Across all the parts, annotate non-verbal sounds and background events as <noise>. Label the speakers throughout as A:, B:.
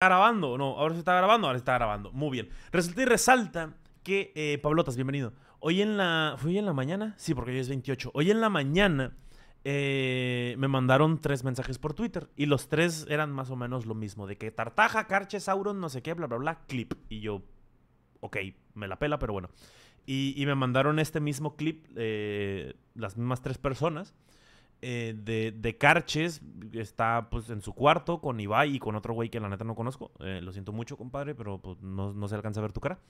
A: grabando no? ¿Ahora se está grabando? Ahora se está grabando. Muy bien. Resulta y resalta que, eh, Pablotas, bienvenido. Hoy en la... ¿Fue hoy en la mañana? Sí, porque hoy es 28. Hoy en la mañana eh, me mandaron tres mensajes por Twitter y los tres eran más o menos lo mismo. De que Tartaja, Carche, Sauron, no sé qué, bla, bla, bla, clip. Y yo, ok, me la pela, pero bueno. Y, me mandaron este mismo clip eh, las mismas tres personas. Eh, de, de, Carches está pues en su cuarto con Ibai y con otro güey que la neta no conozco. Eh, lo siento mucho, compadre, pero pues, no, no, se alcanza a ver tu cara.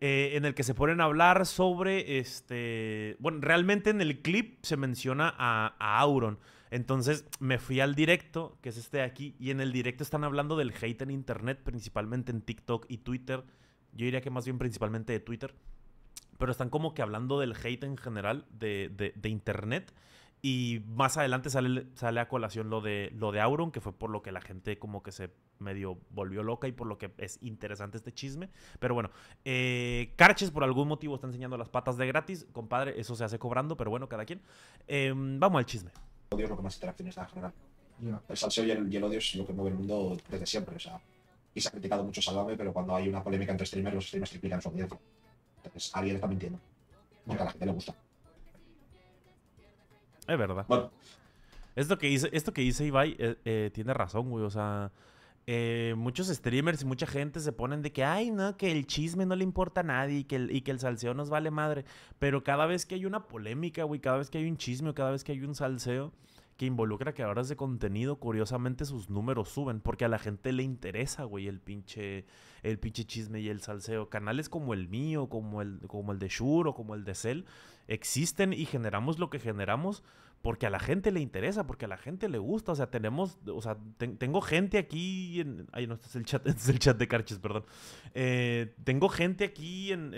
A: Eh, en el que se ponen a hablar sobre este. Bueno, realmente en el clip se menciona a, a, Auron. Entonces me fui al directo, que es este de aquí, y en el directo están hablando del hate en internet, principalmente en TikTok y Twitter. Yo diría que más bien principalmente de Twitter. Pero están como que hablando del hate en general de, de, de internet. Y más adelante sale, sale a colación lo de, lo de Auron, que fue por lo que la gente como que se medio volvió loca y por lo que es interesante este chisme. Pero bueno, eh, Carches por algún motivo está enseñando las patas de gratis. Compadre, eso se hace cobrando, pero bueno, cada quien. Em, vamos al chisme.
B: Odio es lo que más interacciones da general. El salseo y el, odio es lo que mueve el mundo desde siempre. O sea, y se ha criticado mucho Salvame, pero cuando hay una polémica entre streamers, los streamers triplican su audiencia. Entonces, alguien está mintiendo. Porque a la gente le gusta.
A: Es verdad. Esto que dice, esto que Ibai eh, eh, tiene razón, güey. O sea, eh, muchos streamers y mucha gente se ponen de que, ay, no, que el chisme no le importa a nadie y que el, y que el salseo nos vale madre. Pero cada vez que hay una polémica, güey, cada vez que hay un chisme o cada vez que hay un salseo que involucra creadores de contenido, curiosamente sus números suben porque a la gente le interesa, güey, el pinche, el pinche chisme y el salseo. Canales como el mío, como el, como el de Shuro, como el de Cell existen y generamos lo que generamos porque a la gente le interesa, porque a la gente le gusta. O sea, tenemos, o sea, tengo gente aquí en. Ay, no, este el chat, <laughs> este el chat de Carches, perdón. Eh, tengo gente aquí en,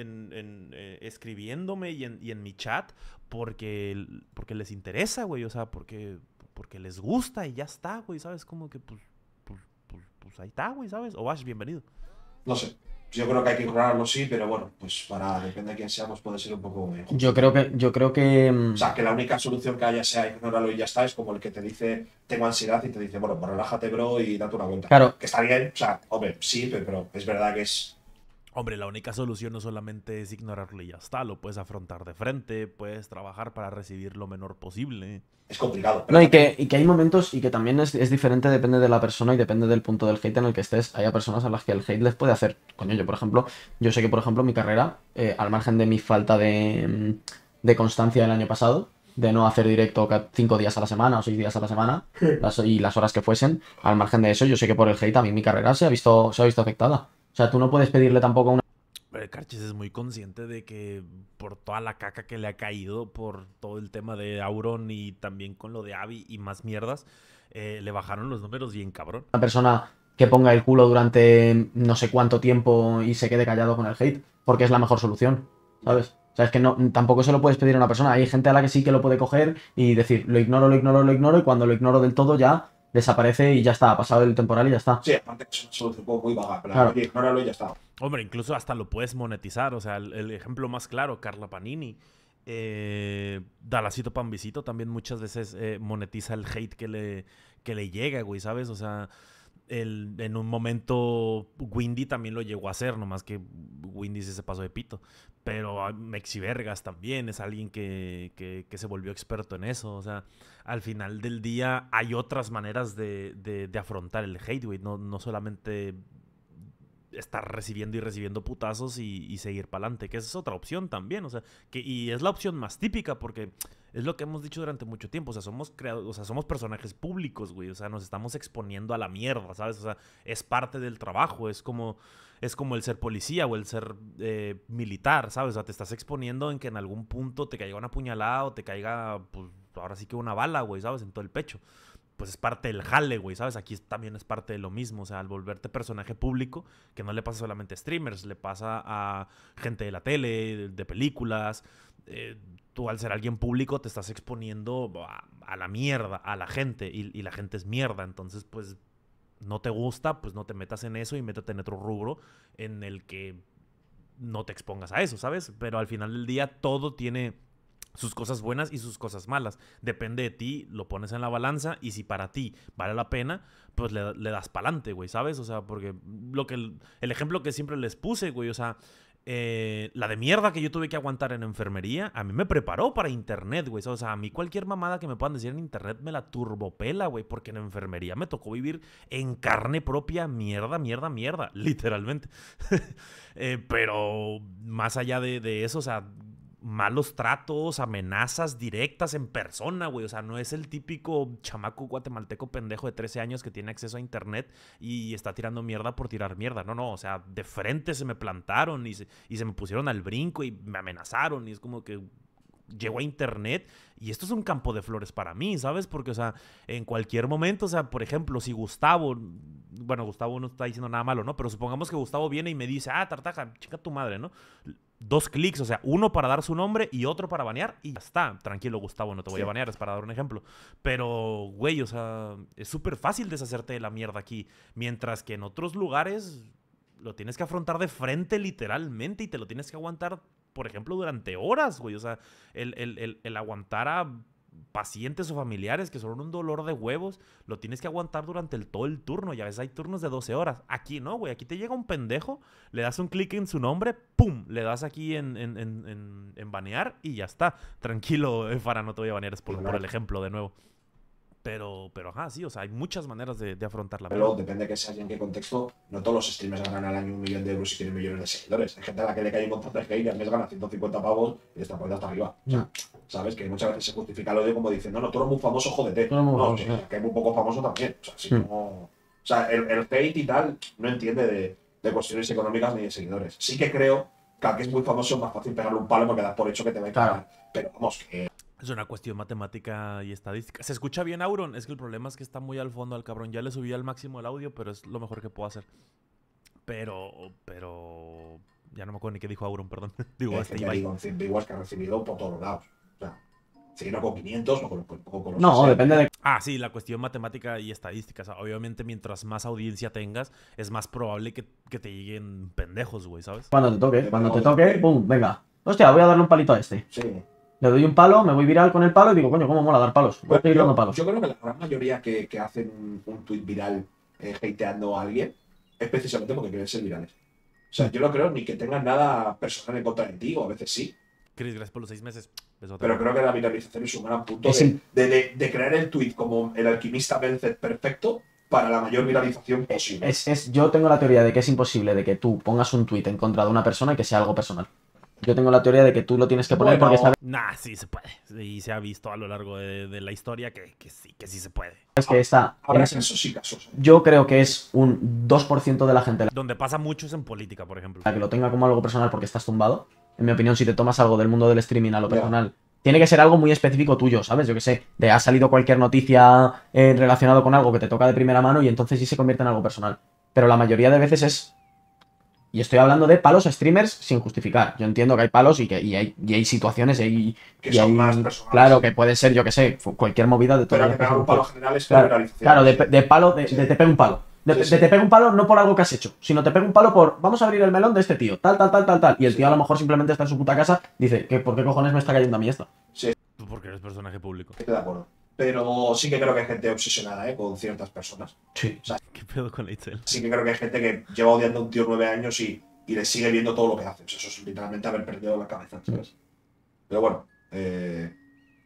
A: eh, escribiéndome y en, mi chat porque, porque les interesa, güey. O sea, porque, porque les gusta y ya está, güey. ¿Sabes? Como que pues, pues, pues, pues ahí está, güey, ¿sabes? Ovash, bienvenido.
B: No sé yo creo que hay que incorporarlo, sí, pero bueno, pues para, depende de quién seamos, pues puede ser un poco... yo creo
C: que... Yo creo que... Mm, o sea, que
B: la única solución que haya sea ignorarlo y ya está, es como el que te dice, tengo ansiedad y te dice, bueno, pues relájate, bro, y date una vuelta. Claro. Que está bien, o sea, hombre, sí, pero es verdad que es
A: Hombre, la única solución no solamente es ignorarlo y ya está, lo puedes afrontar de frente, puedes trabajar para recibir lo menor posible. Es complicado. No,
C: y que, y que hay momentos y que también es, diferente, depende de la persona y depende del punto del hate en el que estés. Hay personas a las que el hate les puede hacer. Coño, yo por ejemplo, yo sé que por ejemplo mi carrera, eh, al margen de mi falta de, mm, constancia del año pasado, de no hacer directo cinco días a la semana o seis días a la semana y las horas que fuesen, al margen de eso, yo sé que por el hate a mí mi carrera se ha visto, se ha visto afectada. O sea, tú no puedes pedirle tampoco a una...
A: Pero es muy consciente de que por toda la caca que le ha caído, por todo el tema de Auron y también con lo de avi y más mierdas, eh, le bajaron los números bien cabrón.
C: Una persona que ponga el culo durante no sé cuánto tiempo y se quede callado con el hate, porque es la mejor solución, ¿sabes? O sea, es que no, tampoco se lo puedes pedir a una persona. Hay gente a la que sí que lo puede coger y decir, lo ignoro, lo ignoro, lo ignoro, y cuando lo ignoro del todo ya desaparece y ya está, ha pasado el temporal y ya está. Sí,
A: aparte un poco muy vaga, pero claro. ya está. Hombre, incluso hasta lo puedes monetizar, o sea, el, ejemplo más claro, Carla Panini. Eh, Dalacito Pambisito también muchas veces eh, monetiza el hate que le, que le llega, güey, ¿sabes? O sea, en un momento Windy también lo llegó a hacer, nomás que Windy se pasó de pito. Pero ah, Mexi Vergas también es alguien que, se volvió experto en eso. O sea, al final del día hay otras maneras de, afrontar el hate, No, no, solamente estar recibiendo y recibiendo putazos y, seguir para adelante, que esa es otra opción también. O sea, que, y es la opción más típica porque es lo que hemos dicho durante mucho tiempo. O sea, somos creados, o sea, somos personajes públicos, güey. O sea, nos estamos exponiendo a la mierda, ¿sabes? O sea, es parte del trabajo. Es como, es como el ser policía o el ser eh, militar, ¿sabes? O sea, te estás exponiendo en que en algún punto te caiga una puñalada o te caiga, pues, ahora sí que una bala, güey, ¿sabes? En todo el pecho. Pues es parte del jale, güey, ¿sabes? Aquí también es parte de lo mismo. O sea, al volverte personaje público, que no le pasa solamente a streamers, le pasa a gente de la tele, de películas, eh, tú al ser alguien público te estás exponiendo a, la mierda, a la gente, y, la gente es mierda, entonces pues no te gusta, pues no te metas en eso y métete en otro rubro en el que no te expongas a eso, ¿sabes? Pero al final del día todo tiene sus cosas buenas y sus cosas malas. Depende de ti, lo pones en la balanza y si para ti vale la pena, pues le, das pa'lante, güey, ¿sabes? O sea, porque lo que el ejemplo que siempre les puse, güey, o sea, eh, la de mierda que yo tuve que aguantar en enfermería, a mí me preparó para internet, güey. O sea, a mí cualquier mamada que me puedan decir en internet me la turbopela, güey. Porque en enfermería me tocó vivir en carne propia mierda, mierda, mierda. <laughs> Literalmente. <laughs> Eh, pero más allá de, de eso, o sea, malos tratos, amenazas directas en persona, güey. O sea, no es el típico chamaco guatemalteco pendejo de 13 años que tiene acceso a internet y está tirando mierda por tirar mierda. No, no, o sea, de frente se me plantaron y se, me pusieron al brinco y me amenazaron y es como que llego a internet y esto es un campo de flores para mí, ¿sabes? Porque, o sea, en cualquier momento, o sea, por ejemplo, si Gustavo, bueno, Gustavo no está diciendo nada malo, ¿no? Pero supongamos que Gustavo viene y me dice, ah, tartaja, chica tu madre, ¿no? dos clics, o sea, uno para dar su nombre y otro para banear y ya está. Tranquilo, Gustavo, no te voy a banear, es para dar un ejemplo. Pero, güey, o sea, es súper fácil deshacerte de la mierda aquí. Mientras que en otros lugares lo tienes que afrontar de frente literalmente y te lo tienes que aguantar, por ejemplo, durante horas, güey. O sea, el, el aguantar a pacientes o familiares que son un dolor de huevos, lo tienes que aguantar durante el, todo el turno. ya ves hay turnos de 12 horas. Aquí no, güey. Aquí te llega un pendejo, le das un clic en su nombre, ¡pum! Le das aquí en, en, banear y ya está. Tranquilo, eh, Fara, no te voy a banear, es por, por el ejemplo, de nuevo. Pero, pero ajá, sí, o sea, hay muchas maneras de, de afrontarla. Pero depende
B: de que sea y en qué contexto. No todos los streamers ganan al año un millón de euros y tienen millones de seguidores. Hay gente a la que le cae un montón de hate y al mes gana 150 pavos y está debajo hasta arriba. Ya. ¿Sabes? Que muchas veces se justifica el odio como diciendo, no, no, tú eres muy famoso, jodete.
C: No, no, que,
B: es muy poco famoso también. Hmm. O sea, el, el, hate y tal no entiende de, cuestiones económicas ni de seguidores. Sí que creo que a que es muy famoso es más fácil pegarle un palo porque das por hecho que te va a Pero vamos, que
A: es una cuestión matemática y estadística. ¿Se escucha bien, Auron? Es que el problema es que está muy al fondo al cabrón. Ya le subí al máximo el audio, pero es lo mejor que puedo hacer. Pero, pero... Ya no me acuerdo ni qué dijo Auron, perdón. <laughs> digo, este Digo,
B: que ha recibido por todos lados. O sea, si no con 500 o con, con, con
C: No, depende de...
A: Ah, sí, la cuestión matemática y estadística. O sea, obviamente, mientras más audiencia tengas, es más probable que, que te lleguen pendejos, güey, ¿sabes? Cuando te toque, cuando te toque,
C: pum, venga. Hostia, voy a darle un palito a este. Sí le doy un palo, me voy viral con el palo y digo, coño, ¿cómo mola dar palos? Voy a yo, palos. Yo
B: creo que la gran mayoría que, hacen un, un tuit viral eh, hateando a alguien es precisamente porque quieren ser virales. O sea, yo no creo ni que tengan nada personal en contra de ti, o a veces sí.
A: por los seis meses.
B: Pero creo que la viralización es un gran punto de, crear el tuit como el alquimista vence perfecto para la mayor viralización posible.
C: Es, yo tengo la teoría de que es imposible de que tú pongas un tuit en contra de una persona y que sea algo personal. Yo tengo la teoría de que tú lo tienes que poner porque sabes.
A: Nah, sí se puede. Y se ha visto a lo largo de, la historia que, sí, que sí se puede.
C: Es que esta... Ahora en, casos sí, ¿eh? casos. Yo creo que es un 2% de la gente. Donde pasa mucho es en política, por ejemplo. La que lo tenga como algo personal porque estás tumbado. En mi opinión, si te tomas algo del mundo del streaming a lo personal. tiene que ser algo muy específico tuyo, ¿sabes? Yo que sé, te ha salido cualquier noticia eh, relacionado con algo que te toca de primera mano y entonces sí se convierte en algo personal. Pero la mayoría de veces es y estoy hablando de palos a streamers sin justificar. Yo entiendo que hay palos y que hay, y hay, situaciones y, que son hay, más Claro, que puede ser, yo que sé, cualquier movida de todo. Pero que un palo general es claro, claro, de, de palo, de, te pega un palo. De, te pego un palo no por algo que has hecho, sino te pega un palo por vamos a abrir el melón de este tío, tal, tal, tal, tal, tal. Y el tío a lo mejor simplemente está en su puta casa, dice, que ¿por qué cojones me está cayendo a mí esto? Sí.
A: Tú porque eres personaje público.
B: de acuerdo pero sí que creo que hay gente obsesionada ¿eh? con ciertas personas. Sí. O sea,
C: ¿Qué pedo
A: con
B: Sí que creo que hay gente que lleva odiando a un tío nueve años y, le sigue viendo todo lo que hace. eso es literalmente haber perdido la cabeza, ¿sabes? Pero bueno, eh,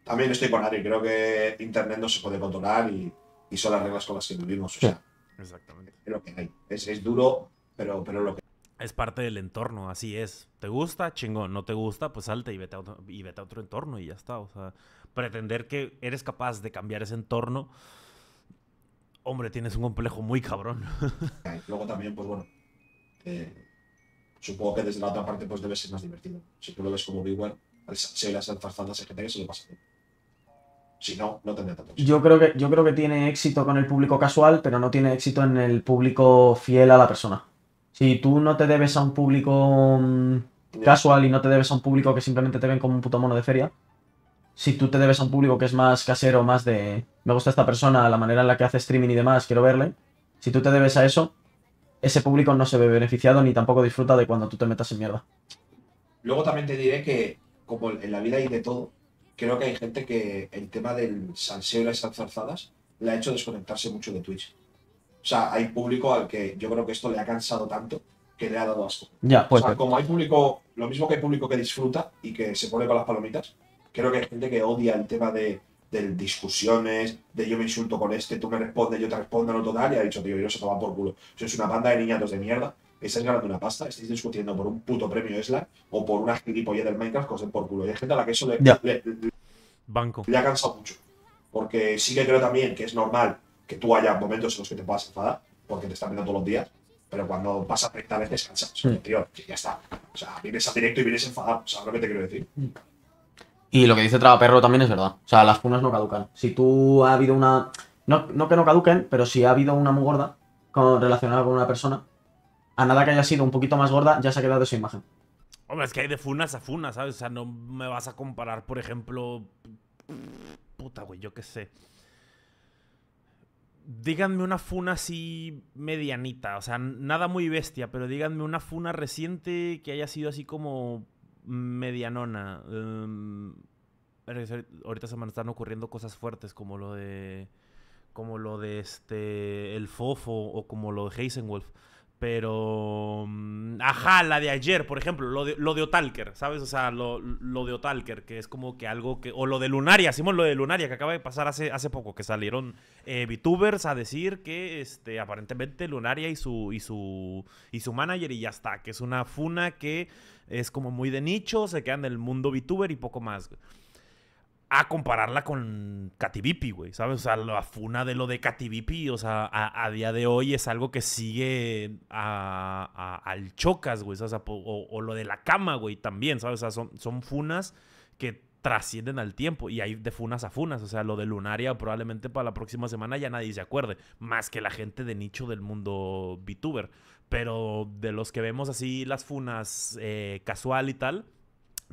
B: también estoy con Ari. Creo que Internet no se puede controlar y, son las reglas con las que vivimos. O
A: sea, Exactamente.
B: Es lo que hay. Es, duro,
C: pero, pero
A: lo que es parte del entorno, así es. ¿Te gusta? Chingón. ¿No te gusta? Pues salte y vete a otro, y vete a otro entorno y ya está. O sea, pretender que eres capaz de cambiar ese entorno, hombre, tienes un complejo muy cabrón. <laughs>
B: Luego también, pues bueno, eh, supongo que desde la otra parte pues debe ser más divertido. Si tú lo ves como igual, al se las gente secretaria se le pasa bien. Si no, no tendría tanto.
C: Yo creo, que, yo creo que tiene éxito con el público casual, pero no tiene éxito en el público fiel a la persona. Si tú no te debes a un público mm, casual y no te debes a un público que simplemente te ven como un puto mono de feria, si tú te debes a un público que es más casero, más de me gusta esta persona, la manera en la que hace streaming y demás, quiero verle, si tú te debes a eso, ese público no se ve beneficiado ni tampoco disfruta de cuando tú te metas en mierda.
B: Luego también te diré que, como en la vida hay de todo, creo que hay gente que el tema del salseo y las zarzadas le ha hecho desconectarse mucho de Twitch. O sea, hay público al que yo creo que esto le ha cansado tanto que le ha dado asco. Ya, pues, o sea, como hay público, lo mismo que hay público que disfruta y que se pone con las palomitas, creo que hay gente que odia el tema de, discusiones, de yo me insulto con este, tú me respondes, yo te respondo, no total, y ha dicho, tío, yo se por culo. es una banda de niñatos de mierda, estáis ganando una pasta, estáis discutiendo por un puto premio Slack o por una gilipollez del Minecraft, cosen por culo. Y hay gente a la que eso le, Banco. le ha cansado mucho. Porque sí que creo también que es normal que tú haya momentos en los que te puedas enfadar, porque te están viendo todos los días, pero cuando vas a veces cansas. Tío, ya está. O sea, vienes a directo y vienes enfadado. sea, lo que te quiero decir?
C: Mm. Y lo que dice Trabaperro también es verdad. O sea, las funas no caducan. Si tú ha habido una. No, que no caduquen, pero si ha habido una muy gorda relacionada con una persona, a nada que haya sido un poquito más gorda, ya se ha quedado esa imagen.
A: Hombre, es que hay de funas a funas, ¿sabes? O sea, no me vas a comparar, por ejemplo. Puta, güey, yo qué sé díganme una funa así medianita, o sea, nada muy bestia, pero díganme una funa reciente que haya sido así como medianona. Em, ahorita se me están ocurriendo cosas fuertes como lo de como lo de este el fofo o como lo de Heisenwolf. Pero. Mm, ajá, la de ayer, por ejemplo, lo de, lo Otalker, ¿sabes? O sea, lo, de Otalker, que es como que algo que. O lo de Lunaria, hacemos lo de Lunaria, que acaba de pasar hace, hace poco, que salieron eh, VTubers a decir que este, aparentemente Lunaria y su, y su. y su manager y ya está. Que es una funa que es como muy de nicho, se quedan en el mundo VTuber y poco más a compararla con Katibipi, güey, ¿sabes? O sea, la funa de lo de Katibipi, o sea, a, día de hoy es algo que sigue a, al chocas, güey, o, o, lo de la cama, güey, también, ¿sabes? O sea, son, funas que trascienden al tiempo y hay de funas a funas, o sea, lo de Lunaria probablemente para la próxima semana ya nadie se acuerde, más que la gente de nicho del mundo VTuber, pero de los que vemos así las funas eh, casual y tal,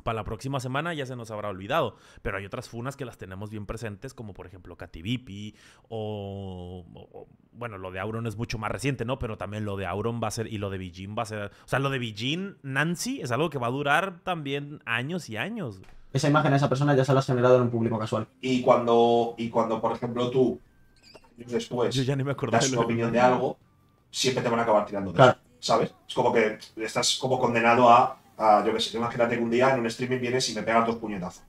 A: para la próxima semana ya se nos habrá olvidado, pero hay otras funas que las tenemos bien presentes, como por ejemplo Katy o, o, bueno, lo de Auron es mucho más reciente, ¿no? Pero también lo de Auron va a ser y lo de Vijin va a ser, o sea, lo de Vijin, Nancy es algo que va a durar también años y
C: años. Esa imagen de esa persona ya se la has generado en un público casual.
A: Y cuando y cuando por ejemplo tú
B: después Yo ya ni me das tu opinión de algo, siempre te van a acabar tirando de ¿sabes? Es como que estás como condenado a yo qué sé, imagínate que un día en un streaming vienes y me pegas dos puñetazos.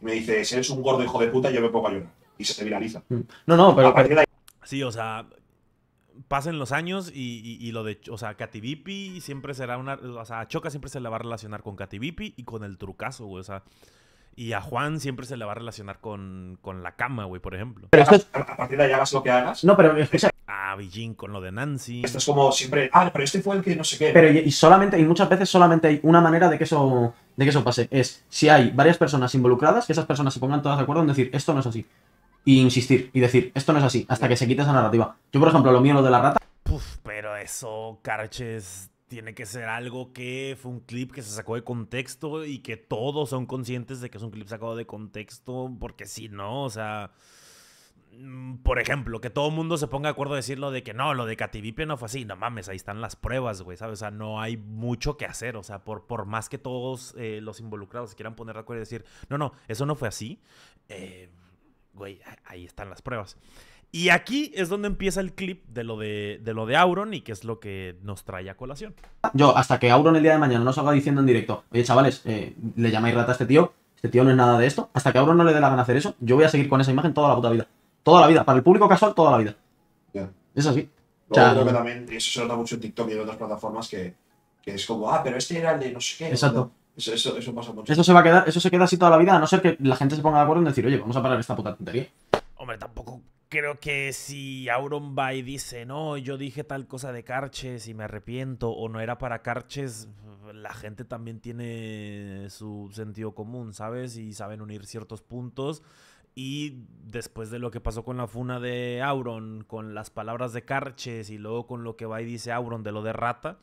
B: Y me dices, eres un gordo hijo de puta yo me pongo a llorar. Y se te viraliza.
C: Mm. No, no, pero. Ahí...
A: Sí, o sea, pasen los años y, lo de. O sea, Vipi siempre será una. O sea, a Choca siempre se le va a relacionar con Vipi y con el trucazo, güey. O sea. Y a Juan siempre se le va a relacionar con, la cama, güey, por ejemplo. Pero A partir de ahí hagas lo que hagas.
B: No,
C: pero
A: con lo de Nancy. Esto es como siempre, ah, pero este
B: fue el que no sé qué. Pero
C: y, solamente, y muchas veces solamente hay una manera de que eso de que eso pase. Es si hay varias personas involucradas, que esas personas se pongan todas de acuerdo en decir, esto no es así. Y insistir, y decir, esto no es así, hasta que se quite esa narrativa. Yo, por ejemplo, lo mío, lo de la rata.
A: Puf, pero eso, Carches, tiene que ser algo que fue un clip que se sacó de contexto y que todos son conscientes de que es un clip sacado de contexto, porque si no, o sea, Mm, por ejemplo, que todo el mundo se ponga de acuerdo a decirlo de que no, lo de Cativipe no fue así. No mames, ahí están las pruebas, güey, ¿sabes? O sea, no hay mucho que hacer. O sea, por, por más que todos eh, los involucrados se quieran poner de acuerdo y decir, no, no, eso no fue así, eh, güey, ahí están las pruebas. Y aquí es donde empieza el clip de lo de, de lo de Auron y que es lo que nos trae a colación.
C: Yo, hasta que Auron el día de mañana no salga diciendo en directo, oye, chavales, eh, le llamáis rata a este tío, este tío no es nada de esto, hasta que Auron no le dé la gana hacer eso, yo voy a seguir con esa imagen toda la puta vida. Toda la vida. Para el público casual, toda la vida. Es así. también,
B: eso se nota mucho en TikTok y en otras plataformas, que, que es como, ah, pero este era el de no sé qué. Exacto. Eso, eso, pasa mucho. Eso se,
C: va a quedar, eso se queda así toda la vida, a no ser que la gente se ponga de acuerdo en decir, oye, vamos a parar esta puta tontería.
A: Hombre, tampoco creo que si Auron y dice, no, yo dije tal cosa de Carches y me arrepiento, o no era para Carches, la gente también tiene su sentido común, ¿sabes? Y saben unir ciertos puntos. Y después de lo que pasó con la funa de Auron, con las palabras de Carches y luego con lo que va y dice Auron de lo de rata,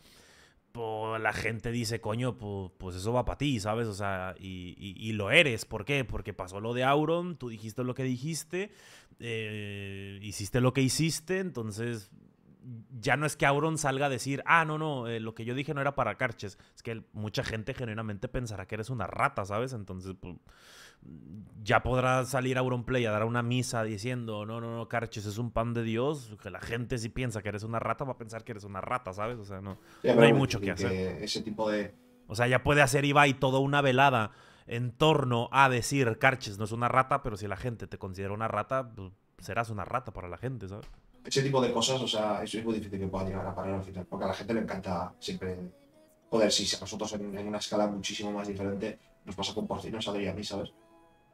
A: la gente dice, coño, pues, eso va para ti, ¿sabes? O sea, y, lo eres. ¿Por qué? Porque pasó lo de Auron, tú dijiste lo que dijiste, eh, hiciste lo que hiciste, entonces ya no es que Auron salga a decir, ah, no, no, eh, lo que yo dije no era para Carches. Es que mucha gente generalmente pensará que eres una rata, ¿sabes? Entonces, pues, ya podrá salir a Auronplay a dar una misa diciendo, no, no, no, Carches, es un pan de Dios, que la gente si piensa que eres una rata va a pensar que eres una rata, ¿sabes? O sea, no, no hay mucho que, hacer.
B: Ese tipo de...
A: O sea, ya puede hacer Ibai toda una velada en torno a decir, Carches no es una rata, pero si la gente te considera una rata, pues, serás una rata para la gente, ¿sabes?
B: Ese tipo de cosas, o sea, eso es muy difícil que pueda llegar a parar al final, porque a la gente le encanta siempre... poder, si a nosotros en, una escala muchísimo más diferente nos pasa con sabría a mí, ¿sabes?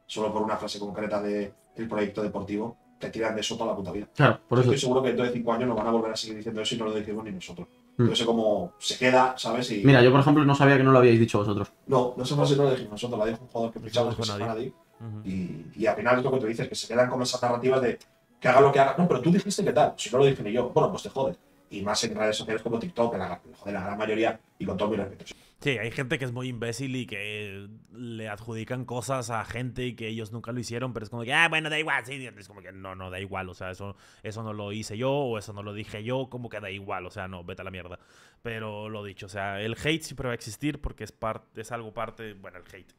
B: solo por una frase concreta del proyecto deportivo, te tiran de soto toda la puta vida. Claro, por eso. Estoy seguro que dentro de cinco años nos van a volver a seguir diciendo eso y no lo decimos ni nosotros. Yo sé cómo se queda, ¿sabes? Mira,
C: yo por ejemplo no sabía que no lo habíais dicho vosotros.
B: No, no sé si no lo dijimos nosotros, la dijo un jugador que fichamos de nadie. Y, y al final es lo que tú dices, que se quedan con esas narrativas de que haga lo que haga. No, pero tú dijiste que tal, si no lo dije yo, bueno, pues te jodes. Y más en redes sociales como TikTok, que la, la gran mayoría, y con todo mi respeto.
A: Sí, hay gente que es muy imbécil y que le adjudican cosas a gente y que ellos nunca lo hicieron, pero es como que, ah, bueno, da igual, sí, es como que no, no, da igual, o sea, eso, eso no lo hice yo o eso no lo dije yo, como que da igual, o sea, no, vete a la mierda. Pero lo dicho, o sea, el hate siempre va a existir porque es, parte, es algo parte, bueno, el hate.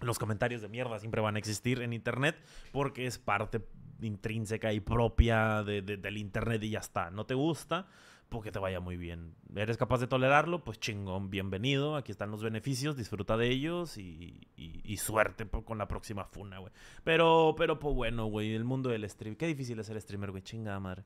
A: Los comentarios de mierda siempre van a existir en internet porque es parte intrínseca y propia del internet y ya está. No te gusta, porque te vaya muy bien. ¿Eres capaz de tolerarlo? Pues chingón, bienvenido. Aquí están los beneficios, disfruta de ellos y, y, suerte con la próxima funa, güey. Pero, pero, pues bueno, güey, el mundo del stream. Qué difícil es ser streamer, güey, chingada madre.